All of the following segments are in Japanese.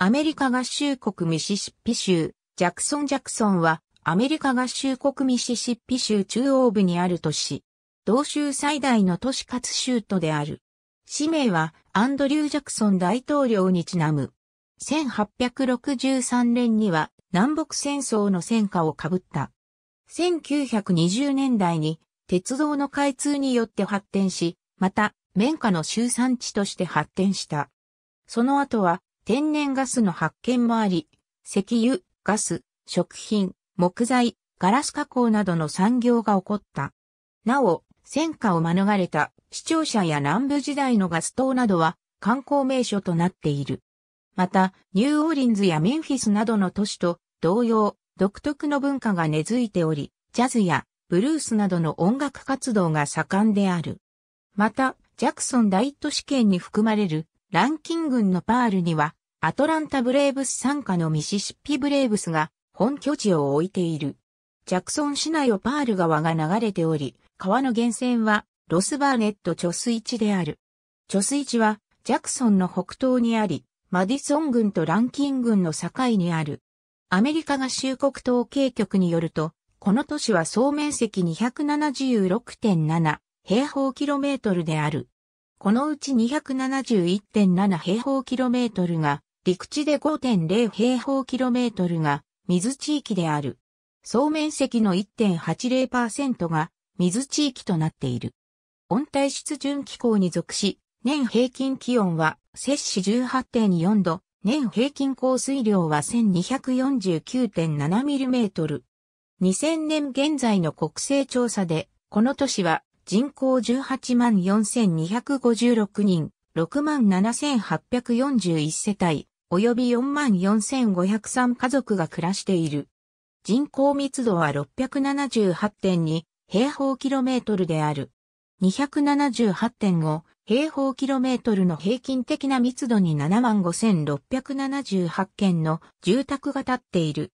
アメリカ合衆国ミシシッピ州、ジャクソン・ジャクソンは、アメリカ合衆国ミシシッピ州中央部にある都市。同州最大の都市かつ州都である。氏名はアンドリュー・ジャクソン大統領にちなむ。1863年には南北戦争の戦火をかぶった。1920年代に鉄道の開通によって発展し、また、綿花の集産地として発展した。その後は天然ガスの発見もあり、石油、ガス、食品、木材、ガラス加工などの産業が起こった。なお、戦火を免れた視聴者や南部時代のガス灯などは観光名所となっている。また、ニューオーリンズやメンフィスなどの都市と同様、独特の文化が根付いており、ジャズやブルースなどの音楽活動が盛んである。また、ジャクソン大都市圏に含まれるランキングのパールにはアトランタブレーブス参加のミシシッピブレーブスが本拠地を置いている。ジャクソン市内をパール川が流れており、川の源泉はロスバーネット貯水池である。貯水池はジャクソンの北東にあり、マディソン郡とランキン郡の境にある。アメリカ合衆国統計局によると、この都市は総面積276.7平方キロメートルである。このうち271.7平方キロメートルが陸地で5.0平方キロメートルが水地域である。総面積の1.80%が水地域となっている。温帯湿潤気候に属し、年平均気温は摂氏18.4度、年平均降水量は1 2 4 9 7トル。2000年現在の国勢調査で、この都市は人口18万4256人、6万7841世帯、及び44,503家族が暮らしている。人口密度は678.2平方キロメートルである。278.5平方キロメートルの平均的な密度に75,678件の住宅が建っている。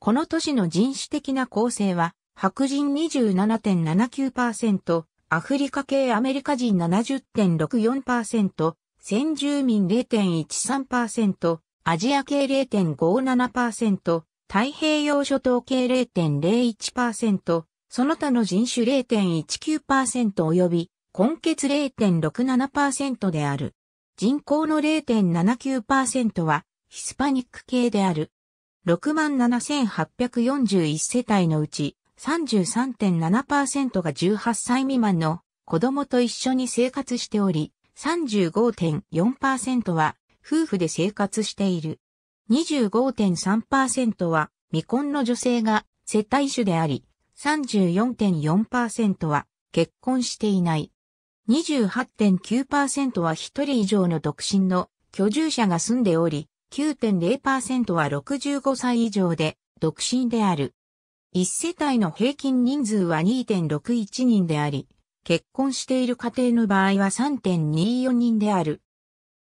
この都市の人種的な構成は、白人27.79%、アフリカ系アメリカ人70.64%、先住民0.13%、アジア系0.57%、太平洋諸島系0.01%、その他の人種0.19%及び、根血0.67%である。人口の0.79%は、ヒスパニック系である。67,841世帯のうち、33.7%が18歳未満の子供と一緒に生活しており、35.4%は夫婦で生活している。25.3%は未婚の女性が世帯主であり、34.4%は結婚していない。28.9%は一人以上の独身の居住者が住んでおり、9.0%は65歳以上で独身である。一世帯の平均人数は2.61人であり、結婚している家庭の場合は3.24人である。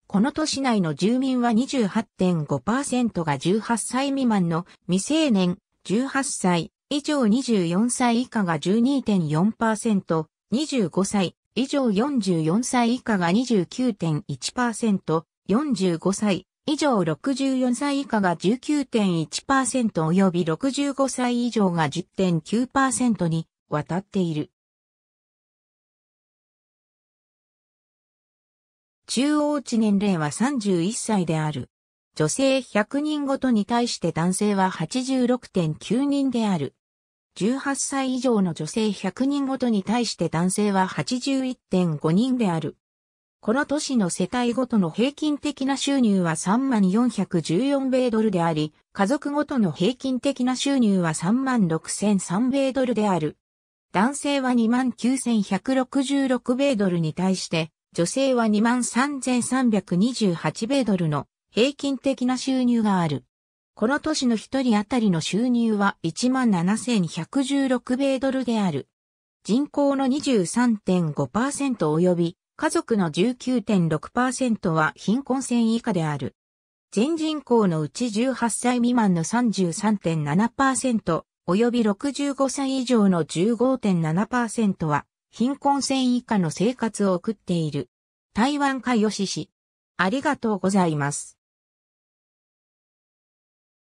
この都市内の住民は28.5%が18歳未満の未成年、18歳以上24歳以下が12.4%、25歳以上44歳以下が29.1%、45歳以上64歳以下が19.1%及び65歳以上が10.9%に渡っている。中央値年齢は31歳である。女性100人ごとに対して男性は86.9人である。18歳以上の女性100人ごとに対して男性は81.5人である。この都市の世帯ごとの平均的な収入は3414米ドルであり、家族ごとの平均的な収入は36003米ドルである。男性は29166米ドルに対して、女性は23,328米ドルの平均的な収入がある。この年の一人当たりの収入は17,116米ドルである。人口の23.5%及び家族の19.6%は貧困線以下である。全人口のうち18歳未満の33.7%及び65歳以上の15.7%は貧困線以下の生活を送っている。台湾かよしし。ありがとうございます。